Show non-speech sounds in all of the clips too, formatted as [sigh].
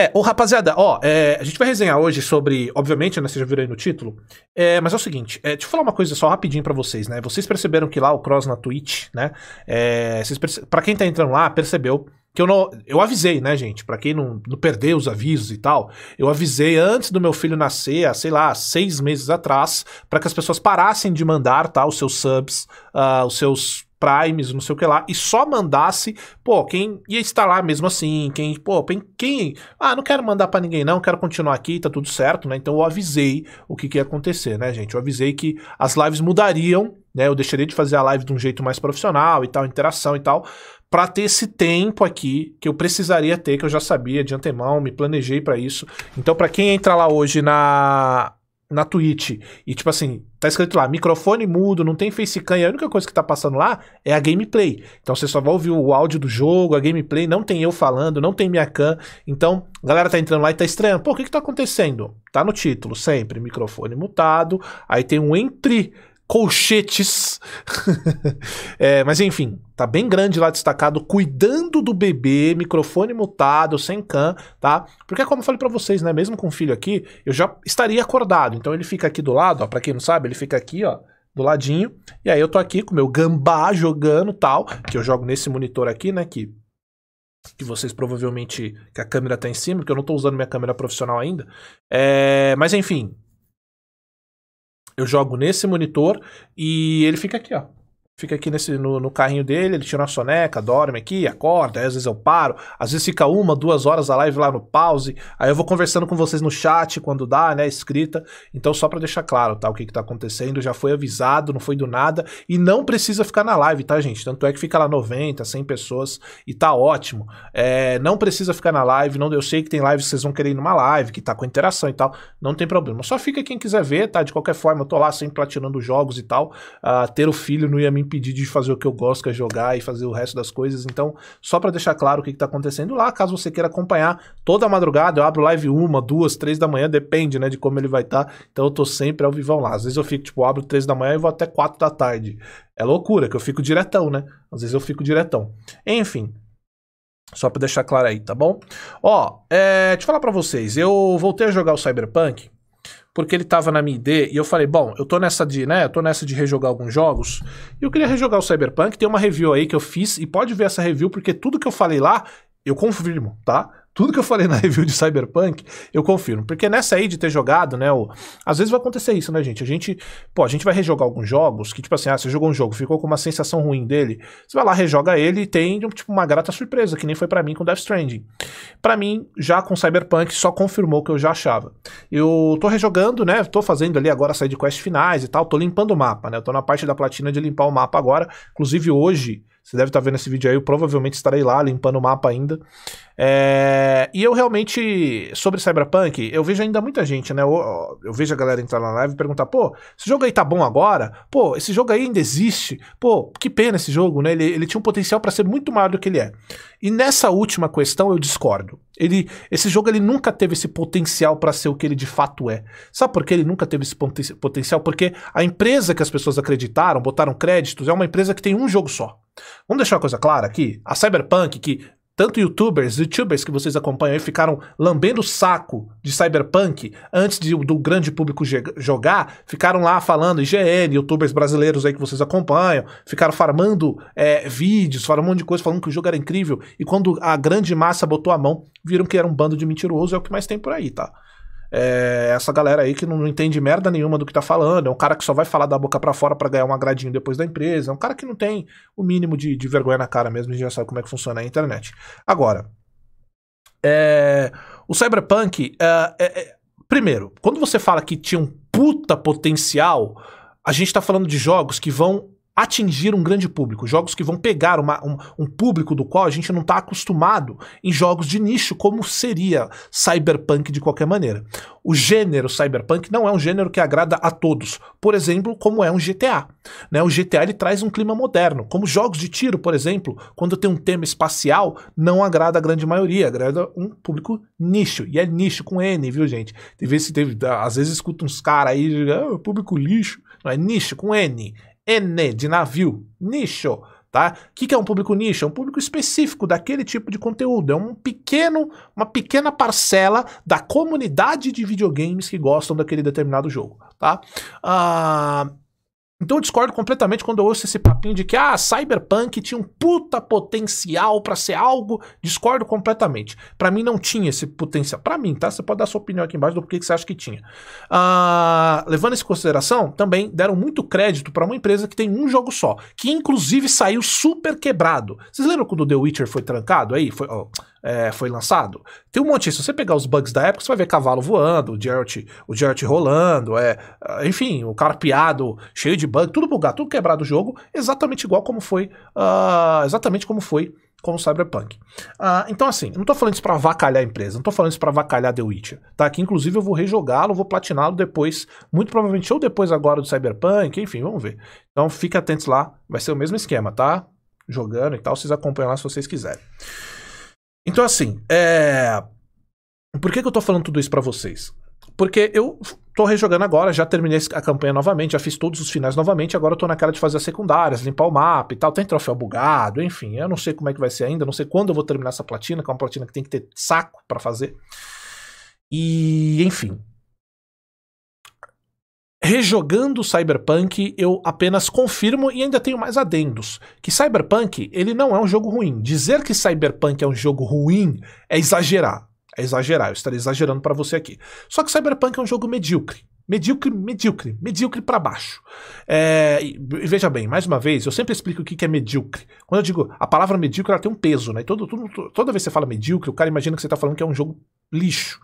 É, rapaziada, ó, é, a gente vai resenhar hoje sobre, obviamente, né, vocês já viram aí no título, é, mas é o seguinte, é, deixa eu falar uma coisa só rapidinho para vocês, né, vocês perceberam que lá o Cross na Twitch, né, é, vocês pra quem tá entrando lá, percebeu que eu não, eu avisei, né, gente, para quem não, não perdeu os avisos e tal, eu avisei antes do meu filho nascer, há, sei lá, seis meses atrás, para que as pessoas parassem de mandar, tá, os seus subs, uh, os seus Primes, não sei o que lá, e só mandasse, pô, quem ia instalar mesmo assim, quem, pô, quem, ah, não quero mandar para ninguém não, quero continuar aqui, tá tudo certo, né? Então eu avisei o que, que ia acontecer, né, gente? Eu avisei que as lives mudariam, né? Eu deixaria de fazer a live de um jeito mais profissional e tal, interação e tal, para ter esse tempo aqui que eu precisaria ter, que eu já sabia de antemão, me planejei para isso. Então, para quem entra lá hoje na na Twitch e tipo assim, Tá escrito lá, microfone mudo, não tem facecam, e a única coisa que tá passando lá é a gameplay. Então você só vai ouvir o áudio do jogo, a gameplay, não tem eu falando, não tem minha cam. Então, a galera tá entrando lá e tá estranhando. Pô, o que que tá acontecendo? Tá no título sempre, microfone mutado, aí tem um entry colchetes. [laughs] é, mas enfim, tá bem grande lá destacado, cuidando do bebê, microfone mutado, sem can, tá? Porque é como eu falei para vocês, né, mesmo com o filho aqui, eu já estaria acordado. Então ele fica aqui do lado, ó, para quem não sabe, ele fica aqui, ó, do ladinho. E aí eu tô aqui com meu gambá jogando, tal, que eu jogo nesse monitor aqui, né, que que vocês provavelmente que a câmera tá em cima, porque eu não tô usando minha câmera profissional ainda. É, mas enfim, eu jogo nesse monitor e ele fica aqui, ó fica aqui nesse, no, no, carrinho dele, ele tira uma soneca, dorme aqui, acorda, aí às vezes eu paro, às vezes fica uma, duas horas a live lá no pause, aí eu vou conversando com vocês no chat quando dá, né, escrita, então só para deixar claro, tá, o que que tá acontecendo, já foi avisado, não foi do nada, e não precisa ficar na live, tá, gente, tanto é que fica lá 90, 100 pessoas e tá ótimo, é, não precisa ficar na live, não, eu sei que tem live que vocês vão querer ir numa live, que tá com interação e tal, não tem problema, só fica quem quiser ver, tá, de qualquer forma, eu tô lá sempre platinando jogos e tal, uh, ter o filho não ia me impedir de fazer o que eu gosto, que é jogar e fazer o resto das coisas. Então, só para deixar claro o que, está acontecendo lá, caso você queira acompanhar toda madrugada, eu abro live uma, duas, três da manhã, depende, né, de como ele vai estar. Tá. Então eu tô sempre ao vivão lá. Às vezes eu fico, tipo, abro três da manhã e vou até quatro da tarde. É loucura, que eu fico diretão, né? Às vezes eu fico diretão. Enfim, só para deixar claro aí, tá bom? Ó, é, deixa eu falar para vocês. Eu voltei a jogar o Cyberpunk porque ele estava na minha ID e eu falei, bom, eu tô nessa de, né, eu tô nessa de rejogar alguns jogos, e eu queria rejogar o Cyberpunk, tem uma review aí que eu fiz, e pode ver essa review, porque tudo que eu falei lá, eu confirmo, tá? Tudo que eu falei na review de Cyberpunk, eu confirmo. Porque nessa aí de ter jogado, né? O... Às vezes vai acontecer isso, né, gente? A gente, pô, a gente vai rejogar alguns jogos que, tipo assim, ah, você jogou um jogo, ficou com uma sensação ruim dele. Você vai lá, rejoga ele e tem, tipo, uma grata surpresa, que nem foi para mim com Death Stranding. Para mim, já com Cyberpunk, só confirmou o que eu já achava. Eu tô rejogando, né? Tô fazendo ali agora side quest finais e tal, tô limpando o mapa, né? Eu tô na parte da platina de limpar o mapa agora. Inclusive hoje, você deve estar tá vendo esse vídeo aí, eu provavelmente estarei lá limpando o mapa ainda. É, e eu realmente, sobre Cyberpunk, eu vejo ainda muita gente, né? Eu, eu, vejo a galera entrar na live e perguntar, pô, esse jogo aí tá bom agora? Pô, esse jogo aí ainda existe? Pô, que pena esse jogo, né? Ele, ele tinha um potencial para ser muito maior do que ele é. E nessa última questão eu discordo. Ele, esse jogo ele nunca teve esse potencial para ser o que ele de fato é. Sabe por que ele nunca teve esse poten potencial? Porque a empresa que as pessoas acreditaram, botaram créditos, é uma empresa que tem um jogo só. Vamos deixar uma coisa clara aqui: a Cyberpunk, que tanto youtubers, youtubers que vocês acompanham aí ficaram lambendo o saco de Cyberpunk antes de, do grande público jogar, ficaram lá falando IGN, youtubers brasileiros aí que vocês acompanham, ficaram farmando é, vídeos, farmando um monte de coisa, falando que o jogo era incrível, e quando a grande massa botou a mão, viram que era um bando de mentiroso, é o que mais tem por aí, tá? é essa galera aí que não entende merda nenhuma do que tá falando, é um cara que só vai falar da boca para fora para ganhar um agradinho depois da empresa, é um cara que não tem o mínimo de, de vergonha na cara mesmo, a gente já sabe como é que funciona a internet. Agora, é, o Cyberpunk, é, é, é primeiro, quando você fala que tinha um puta potencial, a gente tá falando de jogos que vão atingir um grande público, jogos que vão pegar uma, um, um, público do qual a gente não está acostumado em jogos de nicho, como seria cyberpunk de qualquer maneira. O gênero cyberpunk não é um gênero que agrada a todos, por exemplo, como é um GTA. Né? O GTA ele traz um clima moderno, como jogos de tiro, por exemplo, quando tem um tema espacial, não agrada a grande maioria, agrada um público nicho, e é nicho com N, viu gente? Teve esse, teve, às vezes escuta uns caras aí, ah, público lixo, não é nicho com N, N de navio, nicho, tá? O que, que é um público nicho? É um público específico daquele tipo de conteúdo. É um pequeno, uma pequena parcela da comunidade de videogames que gostam daquele determinado jogo, tá? Ah, então eu discordo completamente quando eu ouço esse papinho de que ah, Cyberpunk tinha um puta potencial para ser algo. Discordo completamente. Para mim não tinha esse potencial. Para mim, tá? Você pode dar sua opinião aqui embaixo do porquê que você acha que tinha. Ah, levando isso em consideração, também deram muito crédito para uma empresa que tem um jogo só, que inclusive saiu super quebrado. Vocês lembram quando o The Witcher foi trancado aí? Foi, oh, é, foi lançado. Tem um monte. Se você pegar os bugs da época, você vai ver cavalo voando, o Geralt, o Geralt rolando, é, ah, enfim, o cara piado, cheio de bug, tudo bugado, tudo quebrado o jogo, exatamente igual como foi, uh, exatamente como foi com o Cyberpunk. Uh, então, assim, não tô falando isso pra avacalhar a empresa, não tô falando isso pra avacalhar The Witcher, tá? Que inclusive eu vou rejogá-lo, vou platiná-lo depois, muito provavelmente ou depois agora do Cyberpunk, enfim, vamos ver. Então, fiquem atentos lá, vai ser o mesmo esquema, tá? Jogando e tal, vocês acompanham lá se vocês quiserem. Então, assim, é... por que, que eu tô falando tudo isso para vocês? Porque eu tô rejogando agora, já terminei a campanha novamente, já fiz todos os finais novamente, agora eu tô na cara de fazer as secundárias, limpar o mapa e tal, tem troféu bugado, enfim, eu não sei como é que vai ser ainda, não sei quando eu vou terminar essa platina, que é uma platina que tem que ter saco para fazer. E, enfim, Rejogando Cyberpunk, eu apenas confirmo e ainda tenho mais adendos, que Cyberpunk, ele não é um jogo ruim. Dizer que Cyberpunk é um jogo ruim é exagerar. É exagerar, eu estarei exagerando para você aqui. Só que Cyberpunk é um jogo medíocre. Medíocre, medíocre, medíocre para baixo. É, e, e veja bem, mais uma vez, eu sempre explico o que, que é medíocre. Quando eu digo a palavra medíocre, ela tem um peso, né? Todo, todo, toda vez que você fala medíocre, o cara imagina que você está falando que é um jogo lixo.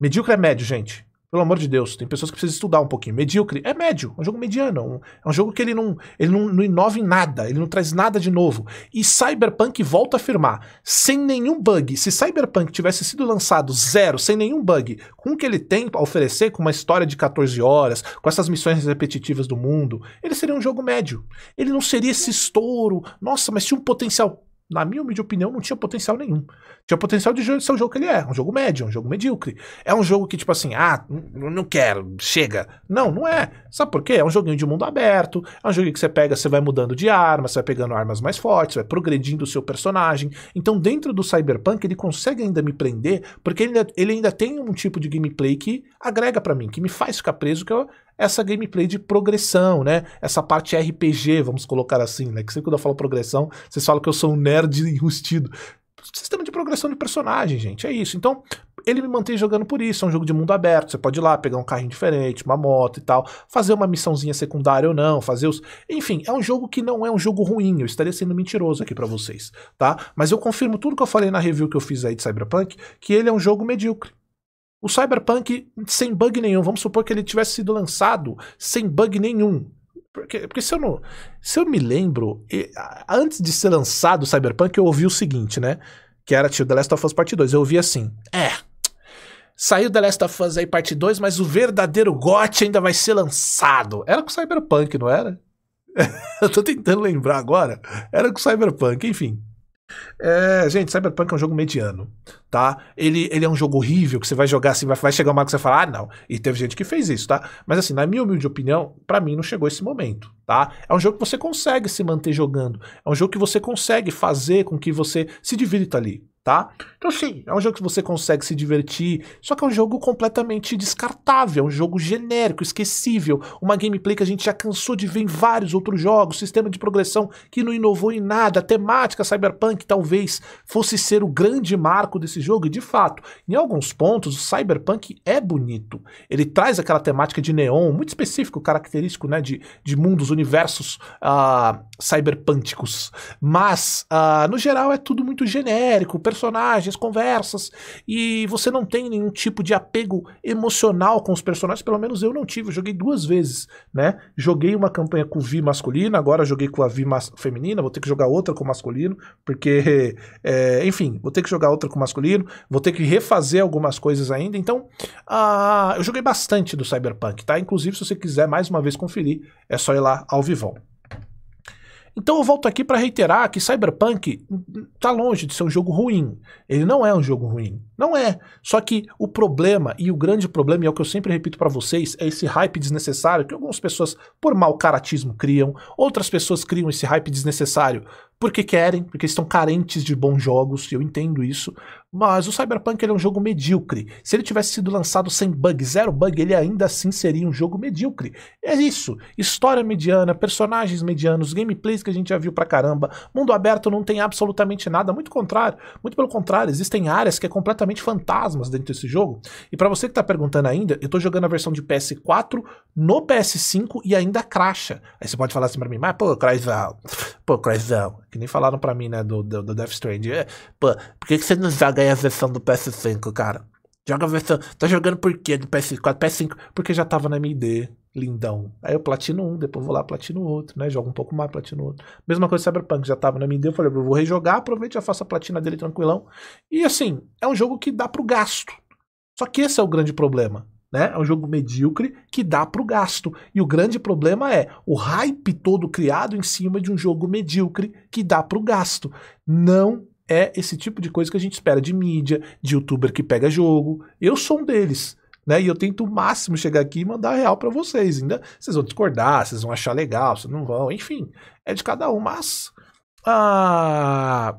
Medíocre é médio, gente. Pelo amor de Deus, tem pessoas que precisam estudar um pouquinho. Medíocre é médio, é um jogo mediano. Um, é um jogo que ele, não, ele não, não inova em nada, ele não traz nada de novo. E Cyberpunk volta a afirmar, sem nenhum bug. Se Cyberpunk tivesse sido lançado zero, sem nenhum bug, com o que ele tem a oferecer, com uma história de 14 horas, com essas missões repetitivas do mundo, ele seria um jogo médio. Ele não seria esse estouro. Nossa, mas tinha um potencial na minha humilde opinião, não tinha potencial nenhum. Tinha potencial de ser o jogo que ele é, um jogo médio, um jogo medíocre. É um jogo que, tipo assim, ah, não quero, chega. Não, não é. Sabe por quê? É um joguinho de mundo aberto, é um jogo que você pega, você vai mudando de arma, você vai pegando armas mais fortes, vai progredindo o seu personagem. Então, dentro do Cyberpunk, ele consegue ainda me prender, porque ele ainda, ele ainda tem um tipo de gameplay que agrega para mim, que me faz ficar preso, que eu, essa gameplay de progressão, né? Essa parte RPG, vamos colocar assim, né? Que sempre quando eu falo progressão, vocês falam que eu sou um nerd [laughs] enrustido. Sistema de progressão de personagem, gente, é isso. Então, ele me mantém jogando por isso. É um jogo de mundo aberto. Você pode ir lá pegar um carrinho diferente, uma moto e tal, fazer uma missãozinha secundária ou não, fazer os. Enfim, é um jogo que não é um jogo ruim. Eu estaria sendo mentiroso aqui para vocês, tá? Mas eu confirmo tudo que eu falei na review que eu fiz aí de Cyberpunk, que ele é um jogo medíocre. O Cyberpunk sem bug nenhum, vamos supor que ele tivesse sido lançado sem bug nenhum. Porque, porque se, eu não, se eu me lembro, antes de ser lançado o Cyberpunk, eu ouvi o seguinte, né? Que era tipo The Last of Us Part 2. Eu ouvi assim: É, Saiu The Last of Us aí, parte 2, mas o verdadeiro GOT ainda vai ser lançado. Era com Cyberpunk, não era? [laughs] eu tô tentando lembrar agora. Era com Cyberpunk, enfim. É, gente, Cyberpunk é um jogo mediano, tá? Ele, ele é um jogo horrível que você vai jogar assim, vai, vai chegar uma hora que você fala, ah, não. E teve gente que fez isso, tá? Mas assim, na minha humilde opinião, para mim não chegou esse momento, tá? É um jogo que você consegue se manter jogando, é um jogo que você consegue fazer com que você se divirta ali, tá? Então, sim, é um jogo que você consegue se divertir, só que é um jogo completamente descartável, é um jogo genérico, esquecível, uma gameplay que a gente já cansou de ver em vários outros jogos, sistema de progressão que não inovou em nada, a temática cyberpunk talvez fosse ser o grande marco desse jogo, e de fato, em alguns pontos, o cyberpunk é bonito. Ele traz aquela temática de neon, muito específico, característico, né, de, de mundos, universos uh, cyberpânticos, mas, uh, no geral, é tudo muito genérico, personagens, conversas, e você não tem nenhum tipo de apego emocional com os personagens, pelo menos eu não tive, eu joguei duas vezes, né? Joguei uma campanha com Vi masculina, agora joguei com a Vi feminina, vou ter que jogar outra com masculino, porque, [laughs] é, enfim, vou ter que jogar outra com masculino, vou ter que refazer algumas coisas ainda, então, uh, eu joguei bastante do Cyberpunk, tá? Inclusive, se você quiser mais uma vez conferir, é só ir lá ao Vivão. Então eu volto aqui para reiterar que Cyberpunk está longe de ser um jogo ruim. Ele não é um jogo ruim. Não é. Só que o problema, e o grande problema, e é o que eu sempre repito para vocês, é esse hype desnecessário que algumas pessoas, por mau caratismo, criam. Outras pessoas criam esse hype desnecessário porque querem, porque estão carentes de bons jogos, eu entendo isso. Mas o Cyberpunk é um jogo medíocre. Se ele tivesse sido lançado sem bug, zero bug, ele ainda assim seria um jogo medíocre. É isso. História mediana, personagens medianos, gameplays que a gente já viu pra caramba. Mundo aberto não tem absolutamente nada. Muito contrário. Muito pelo contrário, existem áreas que é completamente fantasmas dentro desse jogo. E para você que tá perguntando ainda, eu tô jogando a versão de PS4 no PS5 e ainda cracha. Aí você pode falar assim pra mim, mas pô, Craizão, pô, Craizão, que nem falaram pra mim, né, do, do, do Death Strand. É, pô, por que, que você não joga aí a versão do PS5, cara. Joga a versão. Tá jogando por quê do PS4? PS5? Porque já tava na MD, lindão. Aí eu platino um, depois vou lá, platino outro, né? Jogo um pouco mais, platino outro. Mesma coisa Cyberpunk, já tava na MD, eu falei, vou rejogar, aproveito, já faço a platina dele tranquilão. E assim, é um jogo que dá pro gasto. Só que esse é o grande problema. Né? É um jogo medíocre que dá para o gasto. E o grande problema é o hype todo criado em cima de um jogo medíocre que dá para o gasto. Não é esse tipo de coisa que a gente espera de mídia, de youtuber que pega jogo. Eu sou um deles. Né? E eu tento o máximo chegar aqui e mandar real para vocês. Ainda vocês vão discordar, vocês vão achar legal, vocês não vão, enfim, é de cada um. Mas ah,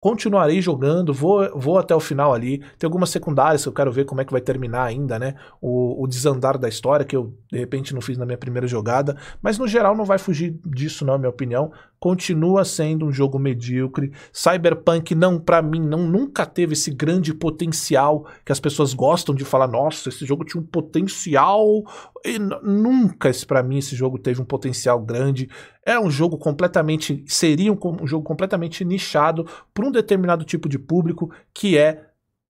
continuarei jogando, vou, vou até o final ali. Tem algumas secundárias que eu quero ver como é que vai terminar ainda, né? O, o desandar da história, que eu de repente não fiz na minha primeira jogada, mas no geral não vai fugir disso, não, é minha opinião continua sendo um jogo medíocre. Cyberpunk não, para mim, não nunca teve esse grande potencial que as pessoas gostam de falar, nossa, esse jogo tinha um potencial. E nunca para mim esse jogo teve um potencial grande. É um jogo completamente seria um, um jogo completamente nichado para um determinado tipo de público que é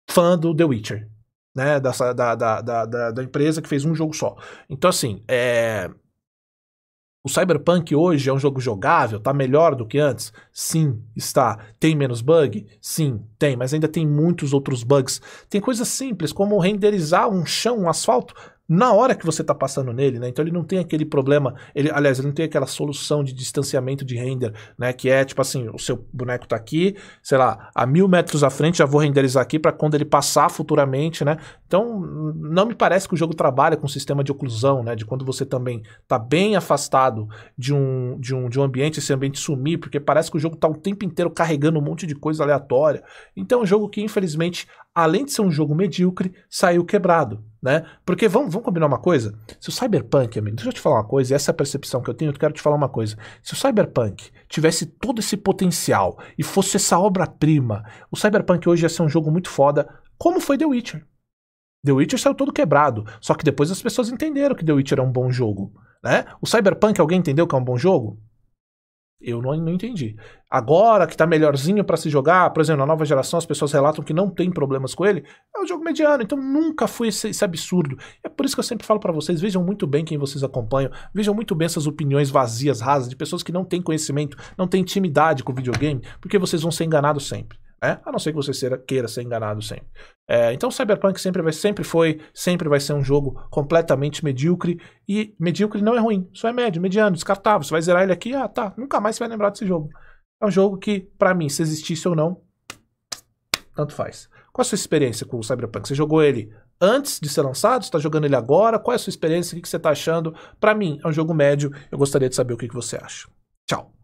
fã do The Witcher. Né, dessa da, da, da, da empresa que fez um jogo só. Então, assim, é, o Cyberpunk hoje é um jogo jogável, tá melhor do que antes? Sim, está. Tem menos bug? Sim, tem, mas ainda tem muitos outros bugs. Tem coisas simples, como renderizar um chão, um asfalto, na hora que você está passando nele, né? Então ele não tem aquele problema, ele, aliás, ele não tem aquela solução de distanciamento de render, né? Que é tipo assim, o seu boneco está aqui, sei lá, a mil metros à frente, já vou renderizar aqui para quando ele passar futuramente, né? Então não me parece que o jogo trabalha com um sistema de oclusão, né? De quando você também está bem afastado de um, de um, de um ambiente, esse ambiente sumir, porque parece que o jogo está o tempo inteiro carregando um monte de coisa aleatória. Então é um jogo que infelizmente, além de ser um jogo medíocre, saiu quebrado. Né? Porque vamos, vamos combinar uma coisa? Se o Cyberpunk, amigo, deixa eu te falar uma coisa, essa é a percepção que eu tenho, eu quero te falar uma coisa. Se o Cyberpunk tivesse todo esse potencial e fosse essa obra-prima, o Cyberpunk hoje ia ser um jogo muito foda, como foi The Witcher. The Witcher saiu todo quebrado, só que depois as pessoas entenderam que The Witcher é um bom jogo. Né? O Cyberpunk, alguém entendeu que é um bom jogo? Eu não, não entendi. Agora que tá melhorzinho para se jogar, por exemplo, na nova geração as pessoas relatam que não tem problemas com ele, é um jogo mediano, então nunca foi esse, esse absurdo. É por isso que eu sempre falo para vocês, vejam muito bem quem vocês acompanham, vejam muito bem essas opiniões vazias, rasas, de pessoas que não têm conhecimento, não têm intimidade com o videogame, porque vocês vão ser enganados sempre. Né? A não ser que você seja, queira ser enganado sempre. É, então Cyberpunk sempre, vai, sempre foi, sempre vai ser um jogo completamente medíocre. E medíocre não é ruim, só é médio, mediano, descartável. Você vai zerar ele aqui, ah tá, nunca mais você vai lembrar desse jogo. É um jogo que, para mim, se existisse ou não, tanto faz. Qual é a sua experiência com o Cyberpunk? Você jogou ele antes de ser lançado? Está jogando ele agora? Qual é a sua experiência? O que você está achando? Para mim, é um jogo médio. Eu gostaria de saber o que você acha. Tchau.